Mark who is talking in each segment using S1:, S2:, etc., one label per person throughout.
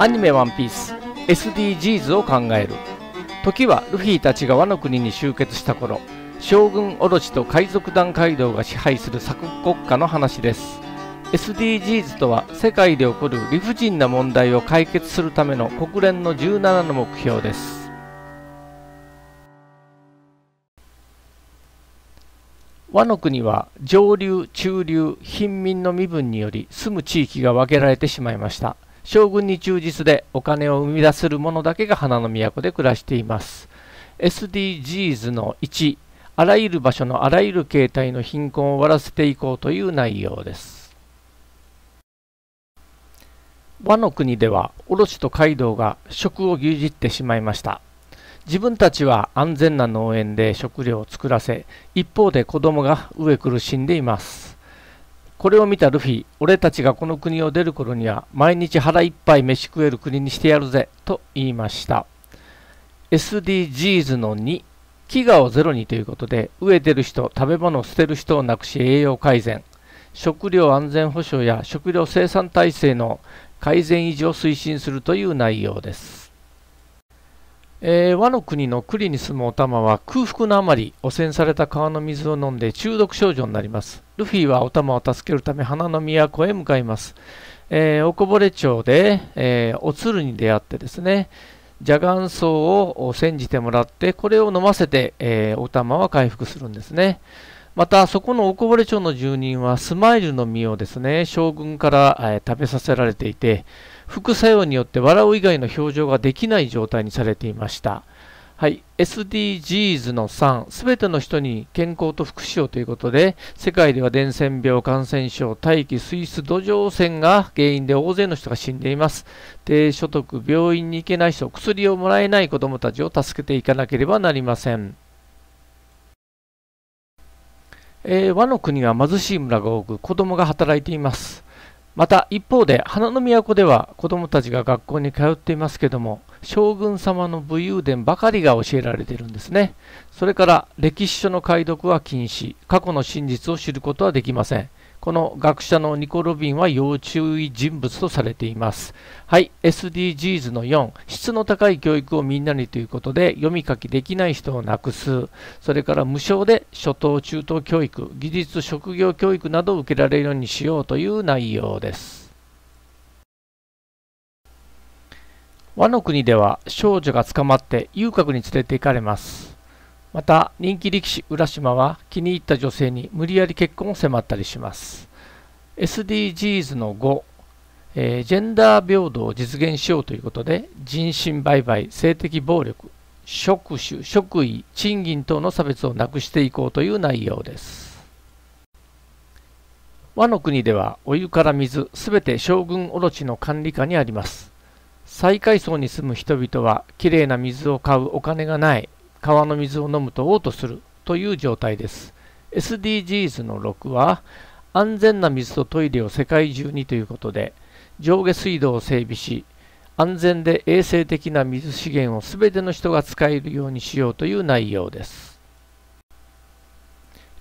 S1: アニメ「ワンピース SDGs を考える時はルフィたちがワノ国に集結した頃将軍オロチと海賊団街道が支配する鎖国国家の話です SDGs とは世界で起こる理不尽な問題を解決するための国連の17の目標です和の国は上流、中流、貧民の身分により住む地域が分けられてしまいました。将軍に忠実でお金を生み出せる者だけが花の都で暮らしています。SDGs の1、あらゆる場所のあらゆる形態の貧困を終わらせていこうという内容です。和の国では、卸と街道が食を牛耳ってしまいました。自分たちは安全な農園で食料を作らせ一方で子供が飢え苦しんでいますこれを見たルフィ俺たちがこの国を出る頃には毎日腹いっぱい飯食える国にしてやるぜと言いました SDGs の2飢餓をゼロにということで飢えてる人食べ物を捨てる人をなくし栄養改善食料安全保障や食料生産体制の改善維持を推進するという内容ですえー、和の国の栗に住むお玉は空腹のあまり汚染された川の水を飲んで中毒症状になります。ルフィはお玉を助けるため花の都へ向かいます。えー、おこぼれ町で、えー、お鶴に出会ってですね、蛇眼草を煎じてもらって、これを飲ませて、えー、お玉は回復するんですね。またそこの大こぼれ町の住人はスマイルの実をですね将軍から、え食べさせられていて副作用によって笑う以外の表情ができない状態にされていましたはい、SDGs の3、すべての人に健康と福祉をということで、世界では伝染病、感染症、大気、水質、土壌汚染が原因で大勢の人が死んでいます。低所得、病院に行けない人、薬をもらえない子どもたちを助けていかなければなりません。えー、和の国は貧しい村が多く子供が働いていますまた一方で花の都では子供たちが学校に通っていますけども将軍様の武勇伝ばかりが教えられているんですねそれから歴史書の解読は禁止過去の真実を知ることはできませんこの学者のニコ・ロビンは要注意人物とされています。はい、SDGs の4、質の高い教育をみんなにということで、読み書きできない人をなくす、それから無償で初等中等教育、技術職業教育などを受けられるようにしようという内容です。和の国では少女が捕まって遊郭に連れて行かれますまた人気力士浦島は気に入った女性に無理やり結婚を迫ったりします SDGs の5、えー、ジェンダー平等を実現しようということで人身売買性的暴力職種職位賃金等の差別をなくしていこうという内容です和の国ではお湯から水すべて将軍おろちの管理下にあります最下層に住む人々はきれいな水を買うお金がない川の水を飲むと嘔吐するという状態です。SDGs の6は、安全な水とトイレを世界中にということで、上下水道を整備し、安全で衛生的な水資源を全ての人が使えるようにしようという内容です。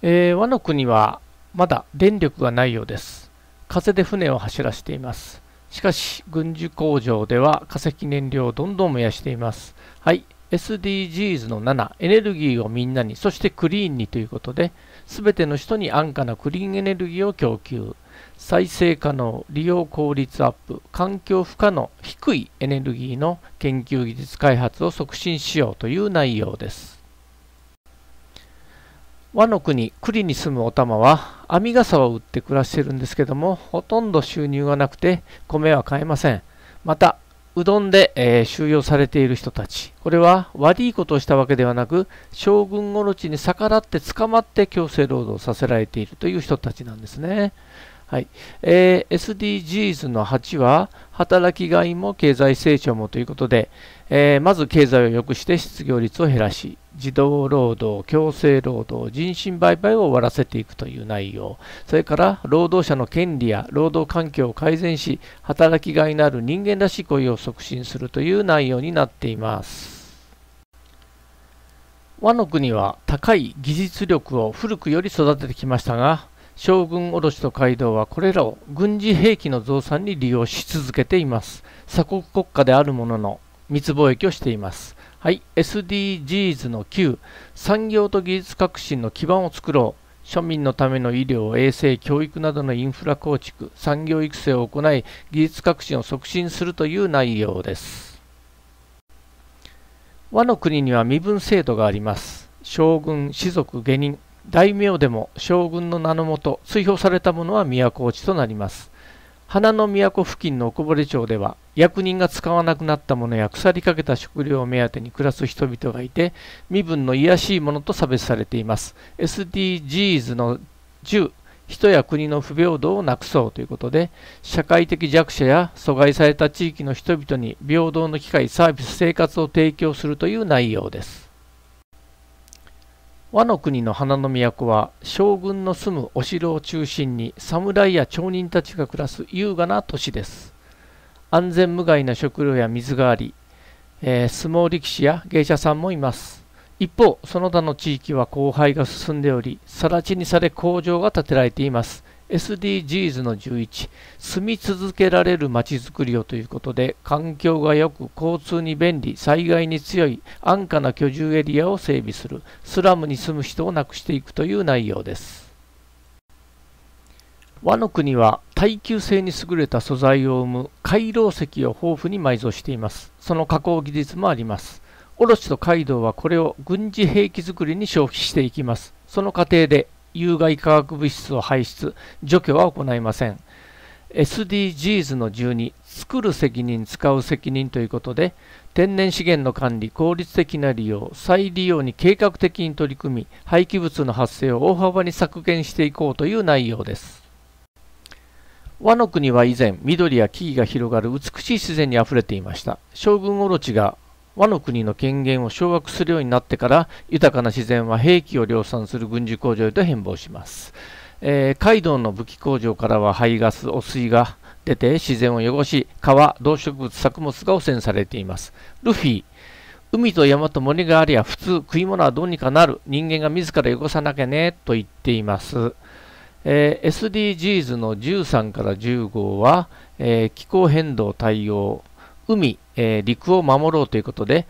S1: えー、和の国はまだ電力がないようです。風で船を走らせています。しかし、軍需工場では化石燃料をどんどん燃やしています。はい。SDGs の7、エネルギーをみんなに、そしてクリーンにということで、すべての人に安価なクリーンエネルギーを供給、再生可能、利用効率アップ、環境負荷の低いエネルギーの研究技術開発を促進しようという内容です。和の国、栗に住むおたまは、網笠を売って暮らしてるんですけども、ほとんど収入がなくて、米は買えません。またうどんで、えー、収容されている人たちこれは悪いことをしたわけではなく将軍オロチに逆らって捕まって強制労働させられているという人たちなんですねはい。えー、SDGs の8は、働きがいも経済成長もということで、えー、まず経済を良くして失業率を減らし、児童労働、強制労働、人身売買を終わらせていくという内容、それから労働者の権利や労働環境を改善し、働きがいのある人間らしい雇を促進するという内容になっています。和の国は高い技術力を古くより育ててきましたが将軍卸と街道はこれらを軍事兵器の増産に利用し続けています鎖国国家であるものの密貿易をしていますはい SDGs の9産業と技術革新の基盤を作ろう庶民のための医療、衛生、教育などのインフラ構築、産業育成を行い、技術革新を促進するという内容です。和の国には身分制度があります。将軍、士族、下人、大名でも将軍の名のもと追放された者は都落ちとなります花の都付近のおこぼれ町では役人が使わなくなったものや腐りかけた食料を目当てに暮らす人々がいて身分の卑しいものと差別されています SDGs の10人や国の不平等をなくそうということで社会的弱者や阻害された地域の人々に平等の機会サービス生活を提供するという内容です和の国の花の都は将軍の住むお城を中心に侍や町人たちが暮らす優雅な都市です安全無害な食料や水があり、えー、相撲力士や芸者さんもいます一方その他の地域は荒廃が進んでおり更地にされ工場が建てられています SDGs の11住み続けられるまちづくりをということで環境が良く交通に便利災害に強い安価な居住エリアを整備するスラムに住む人をなくしていくという内容です和の国は耐久性に優れた素材を生む回廊石を豊富に埋蔵していますその加工技術もあります卸とカイドウはこれを軍事兵器作りに消費していきますその過程で有害化学物質を排出除去は行いません SDGs の12作る責任使う責任ということで天然資源の管理効率的な利用再利用に計画的に取り組み廃棄物の発生を大幅に削減していこうという内容です和の国は以前緑や木々が広がる美しい自然にあふれていました将軍オロチが和の国の権限を掌握するようになってから豊かな自然は兵器を量産する軍需工場へと変貌します、えー、カイドウの武器工場からは排ガス汚水が出て自然を汚し川動植物作物が汚染されていますルフィ海と山と森がありゃ普通食い物はどうにかなる人間が自ら汚さなきゃねと言っています、えー、SDGs の13から10号は、えー、気候変動対応海、えー、陸を守ろうということで、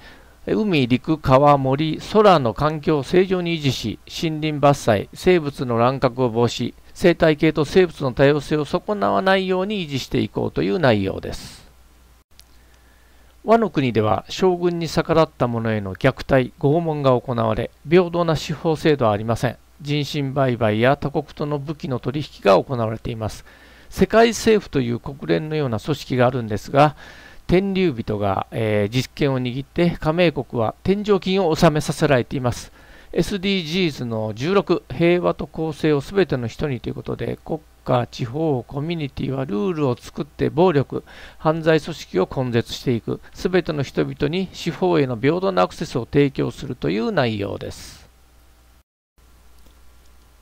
S1: 海、陸、川、森、空の環境を正常に維持し、森林伐採、生物の乱獲を防止、生態系と生物の多様性を損なわないように維持していこうという内容です。和の国では将軍に逆らった者への虐待、拷問が行われ、平等な司法制度はありません。人身売買や他国との武器の取引が行われています。世界政府という国連のような組織があるんですが、天竜人が、えー、実権を握って加盟国は天井金を納めさせられています SDGs の16平和と公正を全ての人にということで国家地方コミュニティはルールを作って暴力犯罪組織を根絶していく全ての人々に司法への平等なアクセスを提供するという内容です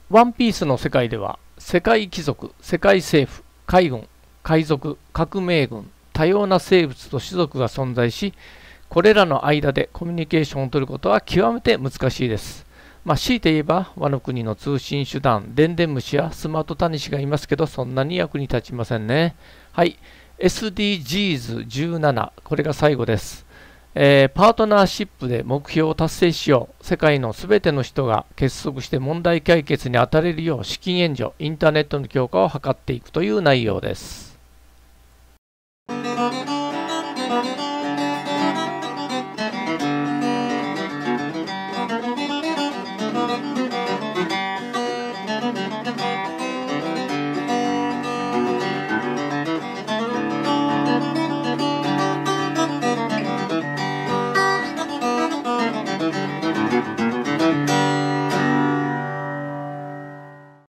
S1: ワンピースの世界では世界貴族世界政府海軍海賊革命軍多様な生物と種族が存在しこれらの間でコミュニケーションをとることは極めて難しいです。まあ、強いて言えばワノ国の通信手段でんでん虫やスマートタニシがいますけどそんなに役に立ちませんねはい SDGs17 これが最後です、えー、パートナーシップで目標を達成しよう世界のすべての人が結束して問題解決に当たれるよう資金援助インターネットの強化を図っていくという内容です